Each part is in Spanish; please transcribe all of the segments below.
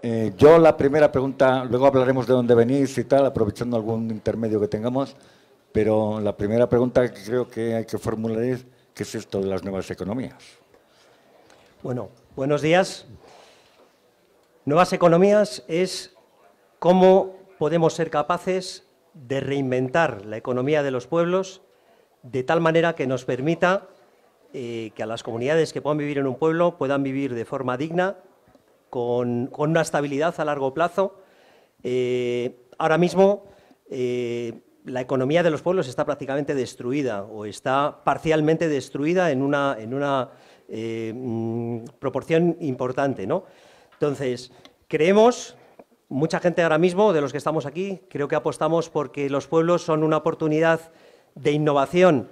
Eh, yo la primera pregunta, luego hablaremos de dónde venís y tal, aprovechando algún intermedio que tengamos, pero la primera pregunta que creo que hay que formular es, ¿qué es esto de las nuevas economías? Bueno, buenos días. Nuevas economías es cómo podemos ser capaces de reinventar la economía de los pueblos de tal manera que nos permita eh, que a las comunidades que puedan vivir en un pueblo puedan vivir de forma digna con, una estabilidad a largo plazo. Eh, ahora mismo eh, la economía de los pueblos está prácticamente destruida o está parcialmente destruida en una, en una eh, mm, proporción importante. Entonces, creemos, mucha gente ahora mismo de los que estamos aquí, creo que apostamos porque los pueblos son una oportunidad de innovación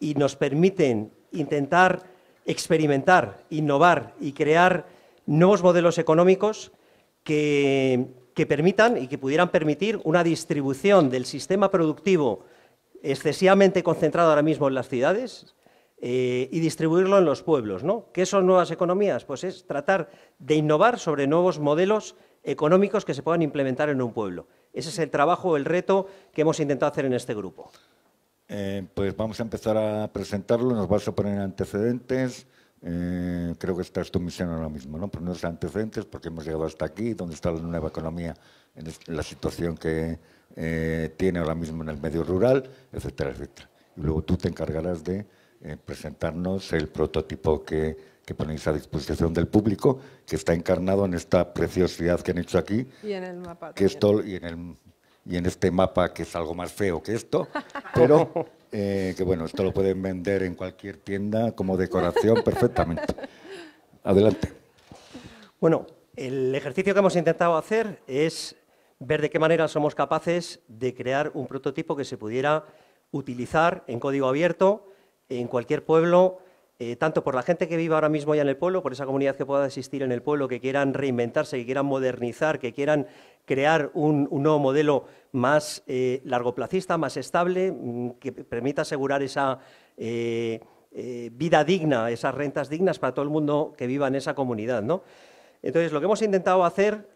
y nos permiten intentar experimentar, innovar y crear nuevos modelos económicos que, permitan y que pudieran permitir una distribución del sistema productivo excesivamente concentrado ahora mismo en las ciudades, eh, y distribuirlo en los pueblos. ¿no? ¿Qué son nuevas economías? Pues es tratar de innovar sobre nuevos modelos económicos que se puedan implementar en un pueblo. Ese es el trabajo, el reto que hemos intentado hacer en este grupo. Eh, pues vamos a empezar a presentarlo, nos vas a poner antecedentes. Eh, creo que esta es tu misión ahora mismo, ¿no? Ponernos antecedentes porque hemos llegado hasta aquí, donde está la nueva economía, en la situación que eh, tiene ahora mismo en el medio rural, etcétera, etcétera. Y luego tú te encargarás de eh, presentarnos el prototipo que, ponéis a disposición del público, que está encarnado en esta preciosidad que han hecho aquí. Y en el y y en este mapa que es algo más feo que esto, pero Eh, que bueno, esto lo pueden vender en cualquier tienda como decoración perfectamente. Adelante. Bueno, el ejercicio que hemos intentado hacer es ver de qué manera somos capaces de crear un prototipo que se pudiera utilizar en código abierto en cualquier pueblo, eh, tanto por la gente que vive ahora mismo ya en el pueblo, por esa comunidad que pueda existir en el pueblo, que quieran reinventarse, que quieran modernizar, que quieran crear un, nuevo modelo más largo eh, largoplacista, más estable, mm, que permita asegurar esa eh, eh, vida digna, esas rentas dignas para todo el mundo que viva en esa comunidad. ¿no? Entonces, lo que hemos intentado hacer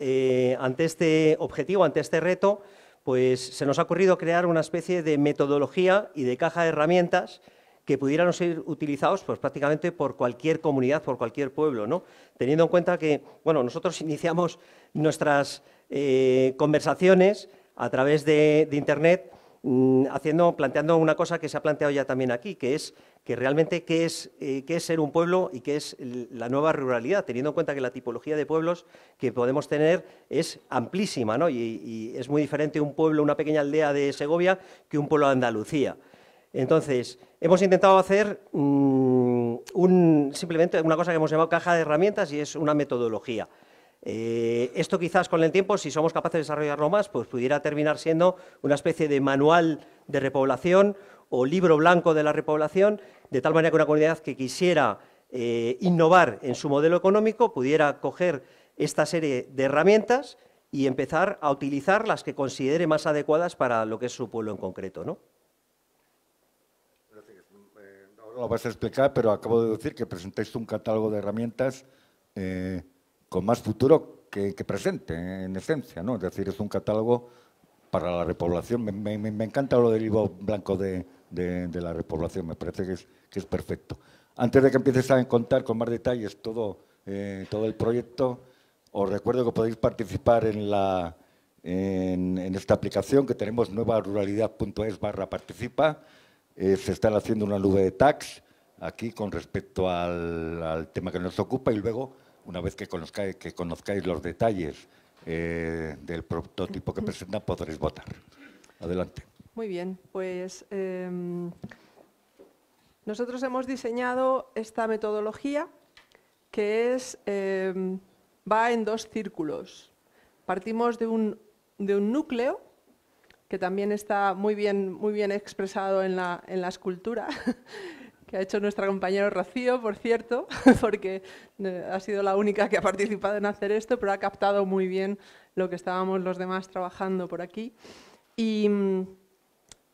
ante este objetivo, ante este reto, pues se nos ha ocurrido crear una especie de metodología y de caja de herramientas que pudieran ser utilizados pues, prácticamente por cualquier comunidad, por cualquier pueblo, ¿no? teniendo en cuenta que bueno, nosotros iniciamos nuestras eh, conversaciones a través de, Internet, mm, haciendo, planteando una cosa que se ha planteado ya también aquí, que es que realmente qué es, eh, ser un pueblo y qué es la nueva ruralidad, teniendo en cuenta que la tipología de pueblos que podemos tener es amplísima, ¿no? y, es muy diferente un pueblo, una pequeña aldea de Segovia, que un pueblo de Andalucía. Entonces, hemos intentado hacer mm, simplemente una cosa que hemos llamado caja de herramientas y es una metodología. Eh, esto quizás con el tiempo, si somos capaces de desarrollarlo más, pues pudiera terminar siendo una especie de manual de repoblación o libro blanco de la repoblación, de tal manera que una comunidad que quisiera eh, innovar en su modelo económico pudiera coger esta serie de herramientas y empezar a utilizar las que considere más adecuadas para lo que es su pueblo en concreto, ¿no? Eh, lo vas a explicar, pero acabo de decir que presentáis un catálogo de herramientas con más futuro que, presente, ¿eh? en esencia, ¿no? Es decir, es un catálogo para la repoblación. Me, encanta lo del libro blanco de, la repoblación, me parece que es, perfecto. Antes de que empieces a contar con más detalles todo, eh, todo el proyecto, os recuerdo que podéis participar en, la, en, esta aplicación que tenemos nuevaruralidad.es barra participa. Eh, se están haciendo una nube de tags aquí con respecto al tema que nos ocupa y luego una vez que conozcáis, los detalles eh, del prototipo que presenta, podréis votar. Adelante. Muy bien, pues em, nosotros hemos diseñado esta metodología que es, em, va en dos círculos. Partimos de un, de un, núcleo que también está muy bien, muy bien expresado en la, en la escultura que ha hecho nuestra compañera Rocío, por cierto, porque eh, ha sido la única que ha participado en hacer esto, pero ha captado muy bien lo que estábamos los demás trabajando por aquí. Y mm,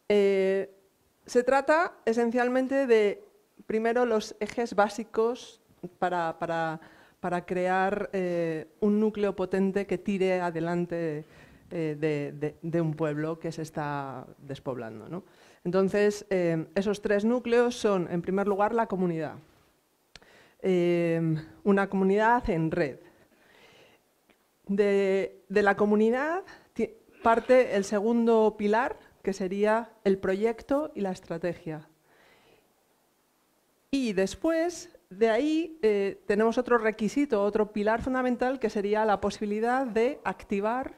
eh, se trata esencialmente de, primero, los ejes básicos para, crear eh, un núcleo potente que tire adelante de, de, un pueblo que se está despoblando. ¿no? Entonces, eh, esos tres núcleos son, en primer lugar, la comunidad. Eh, una comunidad en red. De, la comunidad parte el segundo pilar, que sería el proyecto y la estrategia. Y después, de ahí, eh, tenemos otro requisito, otro pilar fundamental, que sería la posibilidad de activar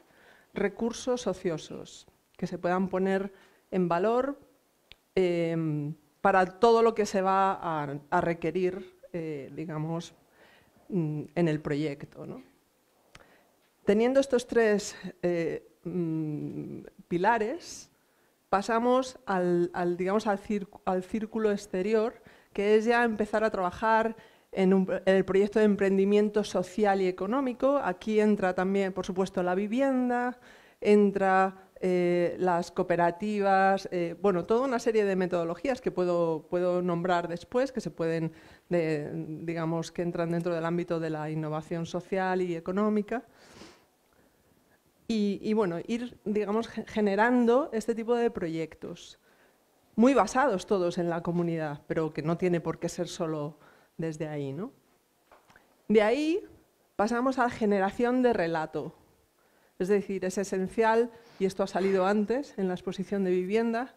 recursos ociosos que se puedan poner en valor Em, para todo lo que se va a, requerir, eh, digamos, mm, en el proyecto. Teniendo estos tres eh, mm, pilares, pasamos al, digamos, al, círculo exterior, que es ya empezar a trabajar en, en, el proyecto de emprendimiento social y económico. Aquí entra también, por supuesto, la vivienda, entra eh, las cooperativas, eh, bueno, toda una serie de metodologías que puedo, nombrar después, que se pueden, digamos, que entran dentro del ámbito de la innovación social y económica. Y, bueno, ir, digamos, generando este tipo de proyectos, muy basados todos en la comunidad, pero que no tiene por qué ser solo desde ahí, De ahí pasamos a la generación de relato, es decir, es esencial, y esto ha salido antes en la exposición de vivienda,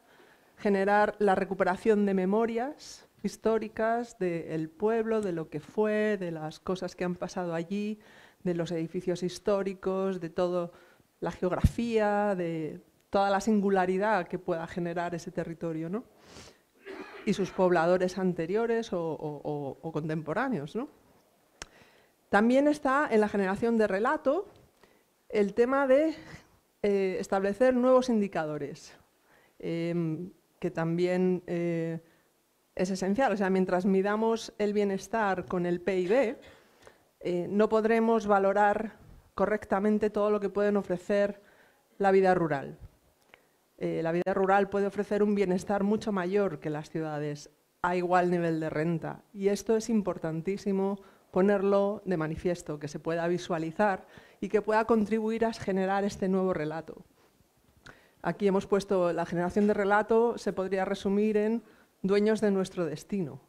generar la recuperación de memorias históricas del pueblo, de lo que fue, de las cosas que han pasado allí, de los edificios históricos, de toda la geografía, de toda la singularidad que pueda generar ese territorio, Y sus pobladores anteriores o, contemporáneos, También está en la generación de relato, el tema de eh, establecer nuevos indicadores, em, que también eh, es esencial. O sea, mientras midamos el bienestar con el PIB, eh, no podremos valorar correctamente todo lo que pueden ofrecer la vida rural. la vida rural puede ofrecer un bienestar mucho mayor que las ciudades a igual nivel de renta. Y esto es importantísimo ponerlo de manifiesto, que se pueda visualizar y que pueda contribuir a generar este nuevo relato. Aquí hemos puesto la generación de relato, se podría resumir en dueños de nuestro destino.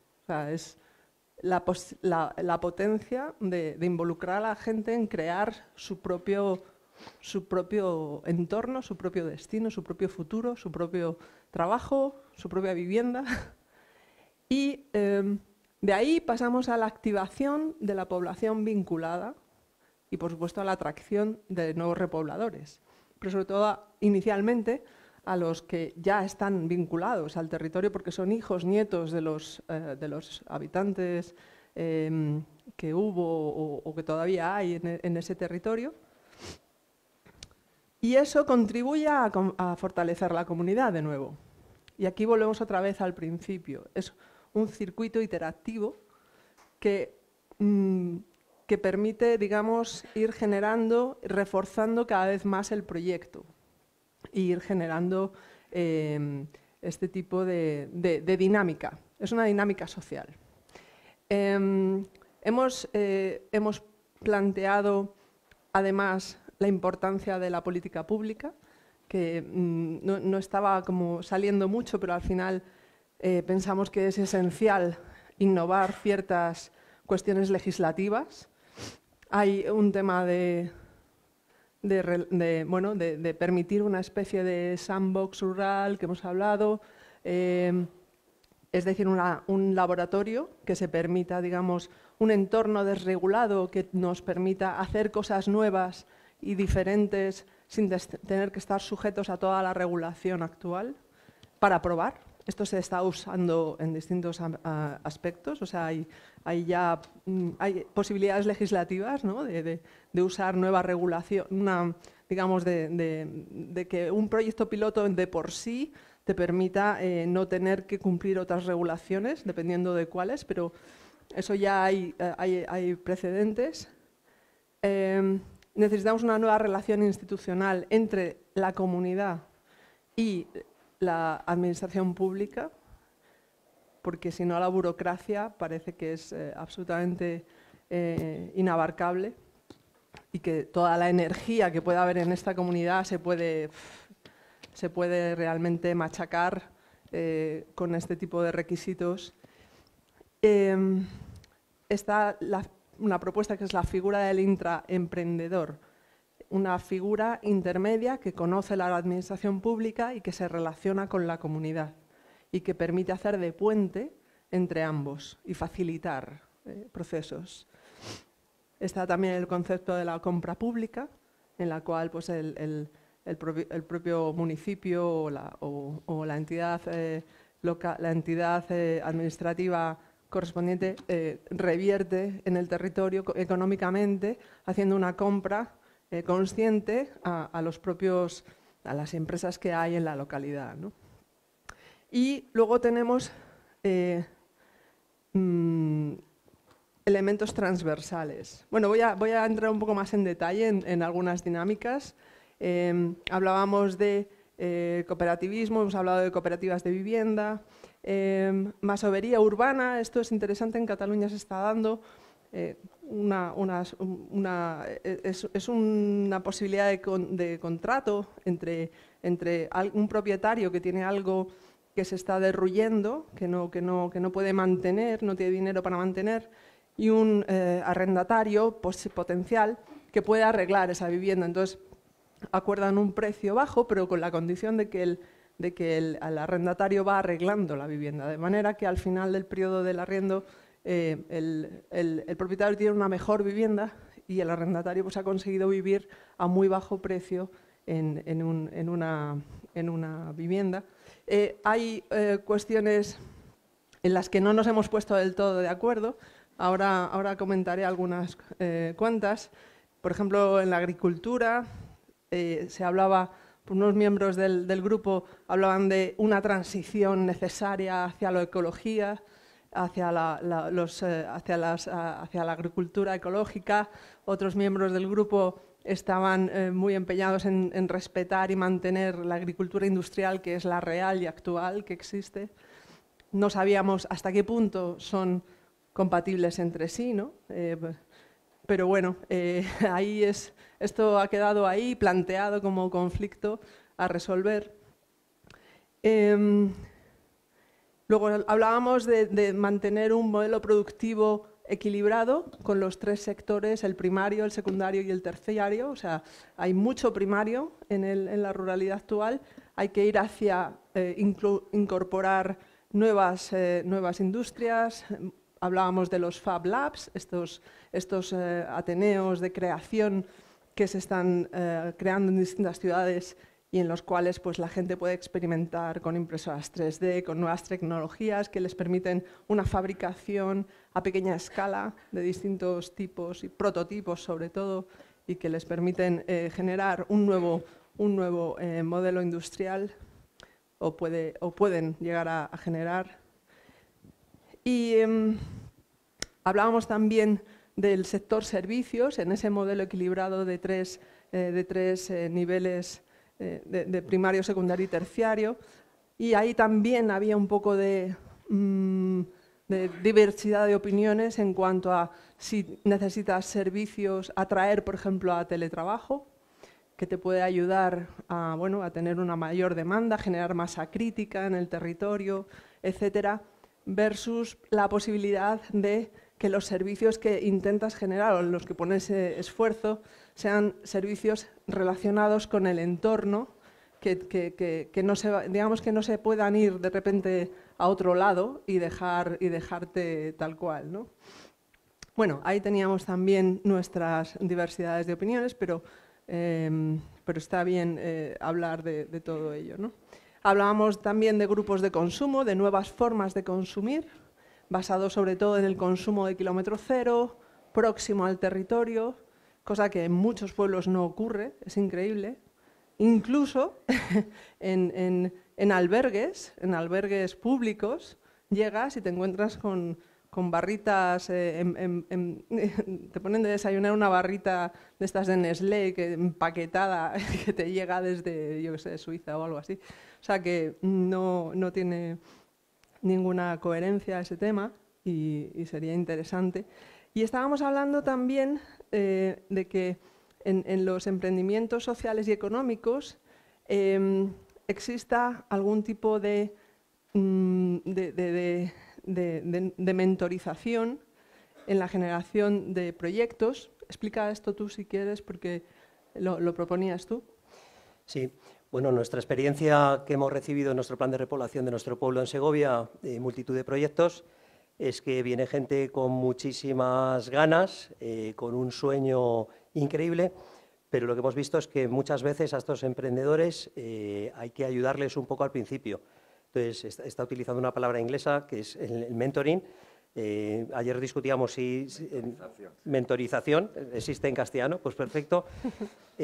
es la, potencia de, involucrar a la gente en crear su propio, su propio entorno, su propio destino, su propio futuro, su propio trabajo, su propia vivienda. Y eh, de ahí pasamos a la activación de la población vinculada, y, por supuesto, a la atracción de nuevos repobladores, pero sobre todo inicialmente a los que ya están vinculados al territorio porque son hijos, nietos de los, eh, de los habitantes em, que hubo o, que todavía hay e, en, ese territorio. Y eso contribuye a, fortalecer la comunidad de nuevo. Y aquí volvemos otra vez al principio. Es un circuito interactivo que mm, que permite, digamos, ir generando, reforzando cada vez más el proyecto e ir generando em, este tipo de, dinámica. Es una dinámica social. Em, eh, hemos, planteado, además, la importancia de la política pública, que mm, no, no, estaba como saliendo mucho, pero al final eh, pensamos que es esencial innovar ciertas cuestiones legislativas hay un tema de, bueno, de, permitir una especie de sandbox rural que hemos hablado, eh, es decir, un laboratorio que se permita, digamos, un entorno desregulado que nos permita hacer cosas nuevas y diferentes sin tener que estar sujetos a toda la regulación actual para probar, esto se está usando en distintos aspectos, o sea, hay, ya mm, hay posibilidades legislativas de, usar nueva regulación, digamos, de, que un proyecto piloto de por sí te permita eh, no tener que cumplir otras regulaciones, dependiendo de cuáles, pero eso ya hay, eh, hay, precedentes. Em, necesitamos una nueva relación institucional entre la comunidad y la administración pública, porque si no la burocracia parece que es eh, absolutamente eh, inabarcable y que toda la energía que pueda haber en esta comunidad se puede, realmente machacar eh, con este tipo de requisitos. Em, está la, una propuesta que es la figura del intraemprendedor, una figura intermedia que conoce la administración pública y que se relaciona con la comunidad y que permite hacer de puente entre ambos y facilitar eh, procesos. Está también el concepto de la compra pública, en la cual pues, el, el, propio municipio o la, entidad, eh, eh, administrativa correspondiente revierte en el territorio económicamente haciendo una compra eh, consciente a, los propios, a las empresas que hay en la localidad. Y luego tenemos eh, mm, elementos transversales. Bueno, voy a, entrar un poco más en detalle en, algunas dinámicas. Em, hablábamos de eh, cooperativismo, hemos hablado de cooperativas de vivienda, em, masovería urbana, esto es interesante, en Cataluña se está dando, eh, eh, es, una posibilidad de, contrato entre, entre un propietario que tiene algo que se está derruyendo, que no, puede mantener, no tiene dinero para mantener, y un eh, arrendatario potencial que puede arreglar esa vivienda. Entonces, acuerdan un precio bajo, pero con la condición de que el, el arrendatario va arreglando la vivienda, de manera que al final del periodo del arriendo eh, el, propietario tiene una mejor vivienda y el arrendatario pues, ha conseguido vivir a muy bajo precio en, una, vivienda. Eh, hay eh, cuestiones en las que no nos hemos puesto del todo de acuerdo. Ahora, comentaré algunas cuantas. Por ejemplo, en la agricultura se hablaba unos miembros del, grupo hablaban de una transición necesaria hacia la ecología, hacia la, eh, hacia, hacia la agricultura ecológica. Otros miembros del grupo estaban eh, muy empeñados en, respetar y mantener la agricultura industrial, que es la real y actual que existe. No sabíamos hasta qué punto son compatibles entre sí, ¿no? Eh, pero bueno, ahí es, esto ha quedado ahí planteado como conflicto a resolver. Em, Luego hablábamos de, mantener un modelo productivo equilibrado con los tres sectores, el primario, el secundario y el terciario. O sea, hay mucho primario en, la ruralidad actual. Hay que ir hacia eh, incorporar eh, nuevas, industrias. Hablábamos de los Fab Labs, estos, eh, ateneos de creación que se están creando en distintas ciudades y en los cuales pues, la gente puede experimentar con impresoras 3D, con nuevas tecnologías que les permiten una fabricación a pequeña escala de distintos tipos y prototipos sobre todo y que les permiten eh, generar un nuevo, eh, modelo industrial o, puede, o, pueden llegar a, generar. Y em, hablábamos también del sector servicios en ese modelo equilibrado de eh, de tres niveles eh, de, primario, secundario y terciario. Y ahí también había un poco mm, de, diversidad de opiniones en cuanto a si necesitas servicios, atraer, por ejemplo, a teletrabajo, que te puede ayudar a, bueno, a tener una mayor demanda, generar masa crítica en el territorio, etcétera, versus la posibilidad de que los servicios que intentas generar o en los que pones eh, esfuerzo sean servicios relacionados con el entorno, que, no se, digamos que no se puedan ir de repente a otro lado y, dejar, y dejarte tal cual. Bueno, ahí teníamos también nuestras diversidades de opiniones, pero, em, pero está bien eh, hablar de, todo ello. Hablábamos también de grupos de consumo, de nuevas formas de consumir, basado sobre todo en el consumo de kilómetro cero, próximo al territorio, cosa que en muchos pueblos no ocurre, es increíble. Incluso en, albergues, en albergues públicos, llegas y te encuentras con, barritas, eh, te ponen de desayunar una barrita de estas de Nestlé que, empaquetada que te llega desde, yo que sé, Suiza o algo así. O sea que no, no tiene ninguna coherencia a ese tema y, sería interesante. Y estábamos hablando también eh, de que en, los emprendimientos sociales y económicos em, exista algún tipo mm, de, de, mentorización en la generación de proyectos. Explica esto tú si quieres porque lo, lo proponías tú. Sí, bueno, nuestra experiencia que hemos recibido en nuestro plan de repoblación de nuestro pueblo en Segovia, multitud de proyectos, es que viene gente con muchísimas ganas, eh, con un sueño increíble, pero lo que hemos visto es que muchas veces a estos emprendedores eh, hay que ayudarles un poco al principio. Entonces, está, utilizando una palabra inglesa que es el, mentoring. Eh, ayer discutíamos si, mentorización. mentorización. existe en castellano, pues perfecto.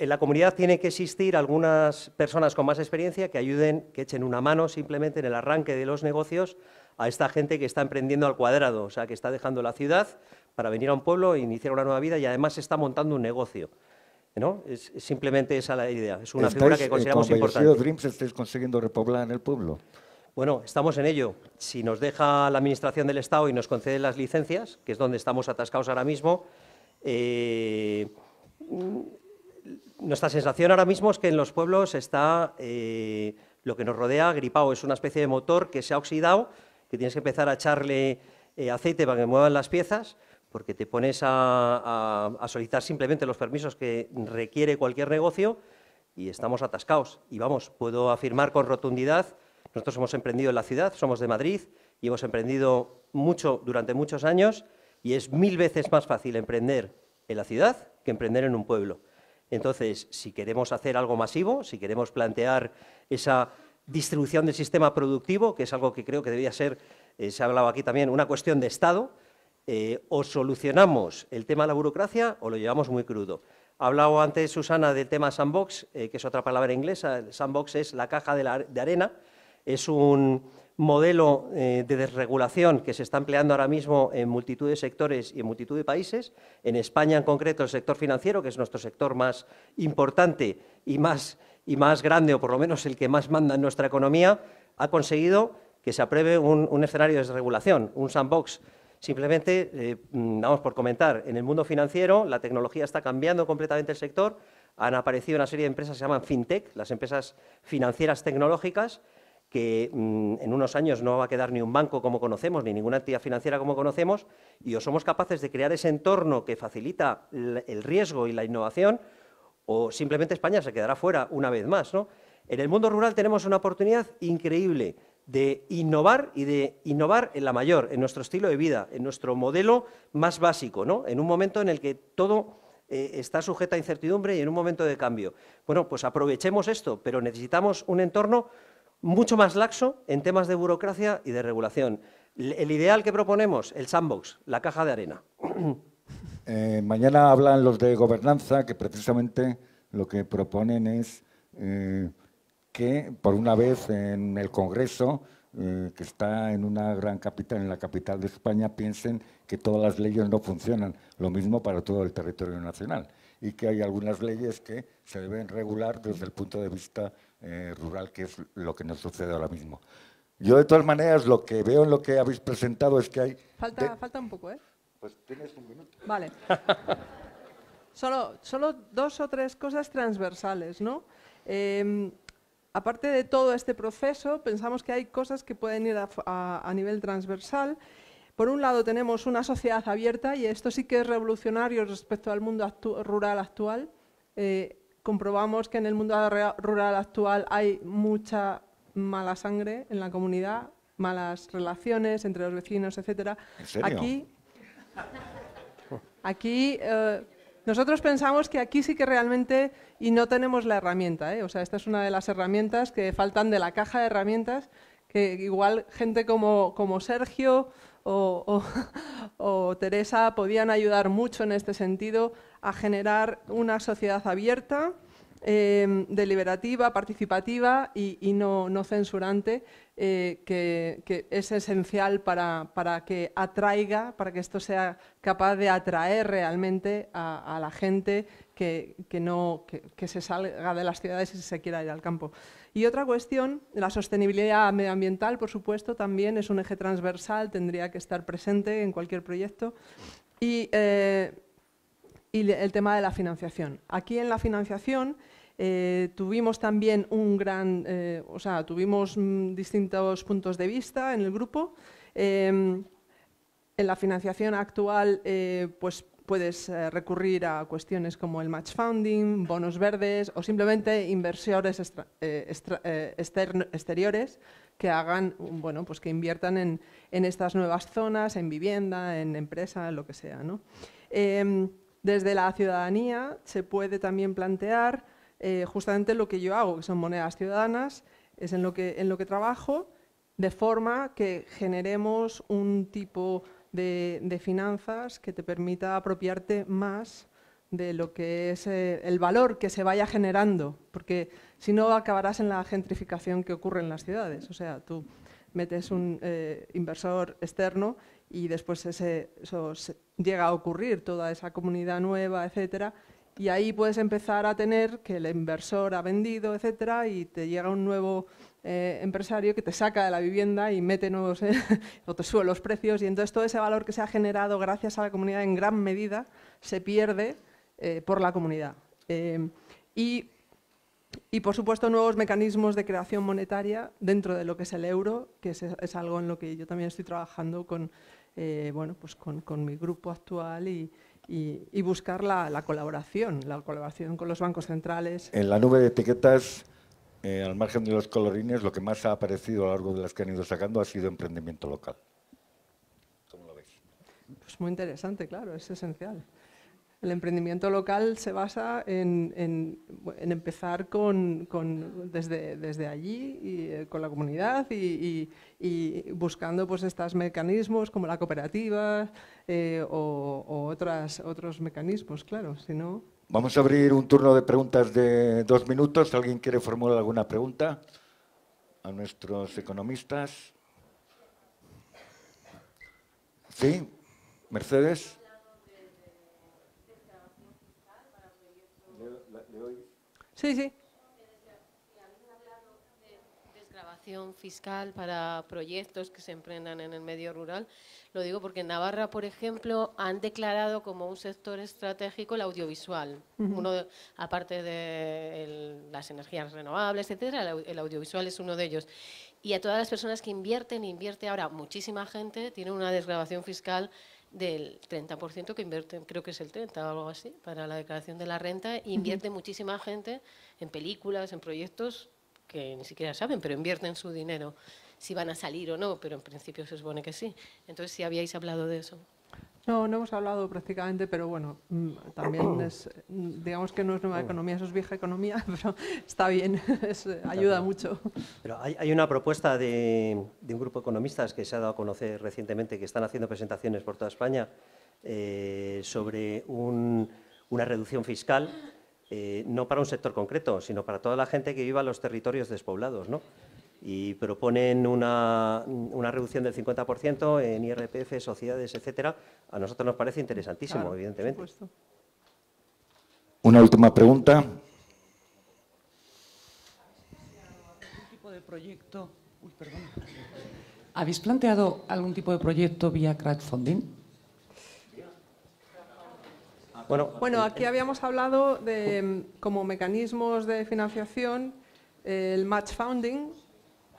En la comunidad tiene que existir algunas personas con más experiencia que ayuden, que echen una mano simplemente en el arranque de los negocios a esta gente que está emprendiendo al cuadrado, o sea, que está dejando la ciudad para venir a un pueblo e iniciar una nueva vida y además está montando un negocio. ¿no? Es, simplemente esa la idea. Es una figura que eh, consideramos importante. Dreams estáis consiguiendo repoblar en el pueblo? Bueno, estamos en ello. Si nos deja la Administración del Estado y nos concede las licencias, que es donde estamos atascados ahora mismo, eh, nuestra sensación ahora mismo es que en los pueblos está eh, lo que nos rodea gripado, es una especie de motor que se ha oxidado, que tienes que empezar a echarle eh, aceite para que muevan las piezas, porque te pones a, a, solicitar simplemente los permisos que requiere cualquier negocio y estamos atascados. Y vamos, puedo afirmar con rotundidad, nosotros hemos emprendido en la ciudad, somos de Madrid y hemos emprendido mucho durante muchos años y es mil veces más fácil emprender en la ciudad que emprender en un pueblo. Entonces, si queremos hacer algo masivo, si queremos plantear esa distribución del sistema productivo, que es algo que creo que debería ser, eh, se ha hablado aquí también, una cuestión de Estado, eh, o solucionamos el tema de la burocracia o lo llevamos muy crudo. Hablaba antes Susana del tema sandbox, eh, que es otra palabra inglesa. sandbox es la caja de, de arena. Es un, modelo eh, de desregulación que se está empleando ahora mismo en multitud de sectores y en multitud de países. En España, en concreto, el sector financiero, que es nuestro sector más importante y más, y más grande, o por lo menos el que más manda en nuestra economía, ha conseguido que se apruebe un, escenario de desregulación, un sandbox Simplemente, eh, mm, damos por comentar, en el mundo financiero la tecnología está cambiando completamente el sector. Han aparecido una serie de empresas que se llaman FinTech, las empresas financieras tecnológicas, que mm, en unos años no va a quedar ni un banco como conocemos, ni ninguna entidad financiera como conocemos, y o somos capaces de crear ese entorno que facilita el riesgo y la innovación, o simplemente España se quedará fuera una vez más. En el mundo rural tenemos una oportunidad increíble de innovar y de innovar en la mayor, en nuestro estilo de vida, en nuestro modelo más básico, ¿no? en un momento en el que todo eh, está sujeto a incertidumbre y en un momento de cambio. Bueno, pues aprovechemos esto, pero necesitamos un entorno mucho más laxo en temas de burocracia y de regulación. El ideal que proponemos, el sandbox, la caja de arena. Eh, mañana hablan los de gobernanza que precisamente lo que proponen es eh, que por una vez en el Congreso, eh, que está en una gran capital, en la capital de España, piensen que todas las leyes no funcionan. Lo mismo para todo el territorio nacional. Y que hay algunas leyes que se deben regular desde el punto de vista eh, rural, que es lo que nos sucede ahora mismo. Yo de todas maneras lo que veo en lo que habéis presentado es que hay... Falta, falta un poco, ¿eh? Pues tienes un minuto. Vale. solo, dos o tres cosas transversales, ¿no? Em, aparte de todo este proceso, pensamos que hay cosas que pueden ir a, nivel transversal. Por un lado tenemos una sociedad abierta y esto sí que es revolucionario respecto al mundo rural actual. Eh, comprobamos que en el mundo rural actual hay mucha mala sangre en la comunidad, malas relaciones entre los vecinos, etc. Aquí, aquí eh, nosotros pensamos que aquí sí que realmente, y no tenemos la herramienta, eh. o sea, esta es una de las herramientas que faltan de la caja de herramientas, que igual gente como, Sergio o, Teresa podían ayudar mucho en este sentido a generar una sociedad abierta, em, deliberativa, participativa y, no, censurante, eh, que, es esencial para, para, que atraiga, para que esto sea capaz de atraer realmente a, la gente que, no, que, que se salga de las ciudades y se quiera ir al campo. Y otra cuestión, la sostenibilidad medioambiental, por supuesto, también es un eje transversal, tendría que estar presente en cualquier proyecto. Y, eh, el tema de la financiación. Aquí en la financiación eh, tuvimos también un gran, eh, o sea, tuvimos mm, distintos puntos de vista en el grupo. Em, en la financiación actual, pues puedes eh, recurrir a cuestiones como el match funding, bonos verdes o simplemente inversores eh, eh, exteriores que hagan, bueno, pues que inviertan en, estas nuevas zonas, en vivienda, en empresa, lo que sea. Em, desde la ciudadanía se puede también plantear justamente lo que yo hago, que son monedas ciudadanas, es en lo que, en lo que trabajo, de forma que generemos un tipo de, finanzas que te permita apropiarte más de lo que es eh, el valor que se vaya generando, porque si no acabarás en la gentrificación que ocurre en las ciudades. O sea, tú metes un eh, inversor externo y después ese, eso llega a ocurrir, toda esa comunidad nueva, etcétera, y ahí puedes empezar a tener que el inversor ha vendido, etcétera, y te llega un nuevo eh, empresario que te saca de la vivienda y mete nuevos eh, o te sube los precios. Y entonces todo ese valor que se ha generado gracias a la comunidad en gran medida se pierde eh, por la comunidad. Y, por supuesto, nuevos mecanismos de creación monetaria dentro de lo que es el euro, que es, algo en lo que yo también estoy trabajando con, bueno, pues con mi grupo actual y, y, buscar la, colaboración, la colaboración con los bancos centrales. En la nube de etiquetas, eh, al margen de los colorines, lo que más ha aparecido a lo largo de las que han ido sacando ha sido emprendimiento local. ¿Cómo lo veis? Pues muy interesante, claro, es esencial. El emprendimiento local se basa en, empezar con, desde, allí, y, eh, con la comunidad y, buscando pues, estos mecanismos como la cooperativa eh, o, otras, otros mecanismos, claro, si Vamos a abrir un turno de preguntas de dos minutos. ¿Alguien quiere formular alguna pregunta a nuestros economistas? ¿Sí? ¿Mercedes? Sí, sí. Desgrabación fiscal para proyectos que se emprendan en el medio rural. Lo digo porque en Navarra, por ejemplo, han declarado como un sector estratégico el audiovisual. uno aparte de las energías renovables, etcétera, el, audiovisual es uno de ellos y a todas las personas que invierten, invierte ahora muchísima gente, tiene una desgrabación fiscal del 30% que invierten, creo que es el 30 o algo así, para la declaración de la renta, invierte muchísima gente en películas, en proyectos que ni siquiera saben, pero invierten su dinero, si van a salir o no, pero en principio se supone que sí. Entonces, si habíais hablado de eso. No, no hemos hablado prácticamente, pero bueno, mm, también es, mm, digamos que no es nueva economía, eso es vieja economía, pero está bien, eh, ayuda mucho. Pero hay, una propuesta de, un grupo de economistas que se ha dado a conocer recientemente, que están haciendo presentaciones por toda España, eh, sobre una reducción fiscal, eh, no para un sector concreto, sino para toda la gente que viva en los territorios despoblados, ¿no? y proponen una, reducción del 50% en IRPF, sociedades, etcétera, a nosotros nos parece interesantísimo, evidentemente. Una última pregunta. ¿Habéis planteado algún tipo de proyecto vía crowdfunding? Bueno, bueno, eh, aquí habíamos hablado de mm, como mecanismos de financiación eh, el match funding,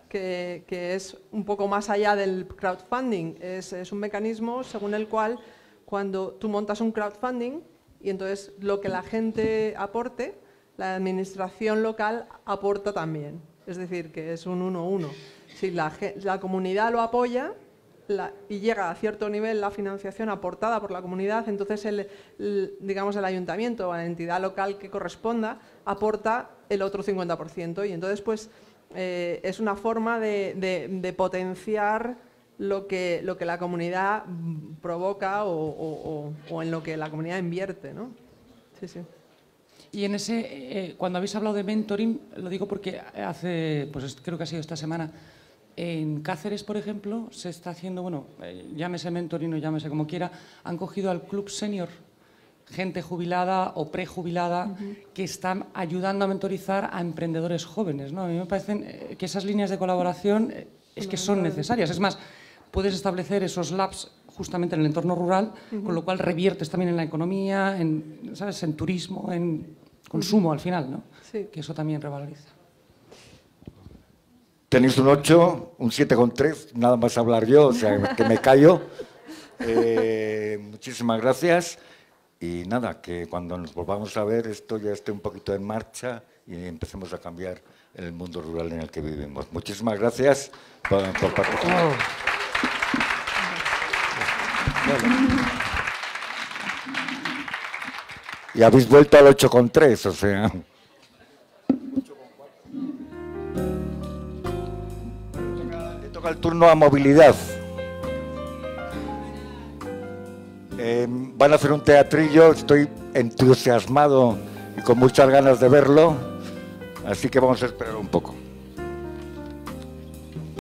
que, es un poco más allá del crowdfunding. Es, un mecanismo según el cual cuando tú montas un crowdfunding y entonces lo que la gente aporte, la administración local aporta también. Es decir, que es un 1-1. Si la, comunidad lo apoya y llega a cierto nivel la financiación aportada por la comunidad, entonces digamos el ayuntamiento o la entidad local que corresponda aporta el otro 50%. Y entonces, pues, eh, es una forma de, potenciar lo que, lo que, la comunidad provoca o, o, en lo que la comunidad invierte. ¿no? Sí, sí. Y en ese, eh, cuando habéis hablado de mentoring, lo digo porque hace, pues creo que ha sido esta semana, en Cáceres, por ejemplo, se está haciendo, bueno, eh, llámese mentoring o llámese como quiera, han cogido al club senior gente jubilada o prejubilada que están ayudando a mentorizar a emprendedores jóvenes. A mí me parecen eh, que esas líneas de colaboración eh, es que son necesarias. Es más, puedes establecer esos labs justamente en el entorno rural, con lo cual reviertes también en la economía, en, ¿sabes? en turismo, en consumo al final, ¿no? que eso también revaloriza. Tenéis un 8, un 7,3, nada más hablar yo, o sea, que me callo. Eh, muchísimas gracias. Y nada, que cuando nos volvamos a ver esto ya esté un poquito en marcha y empecemos a cambiar el mundo rural en el que vivimos. Muchísimas gracias por, participar. Oh. Y habéis vuelto al con 8,3, o sea. Le toca el turno a movilidad. Em, van a hacer un teatrillo, estoy entusiasmado y con muchas ganas de verlo, así que vamos a esperar un poco.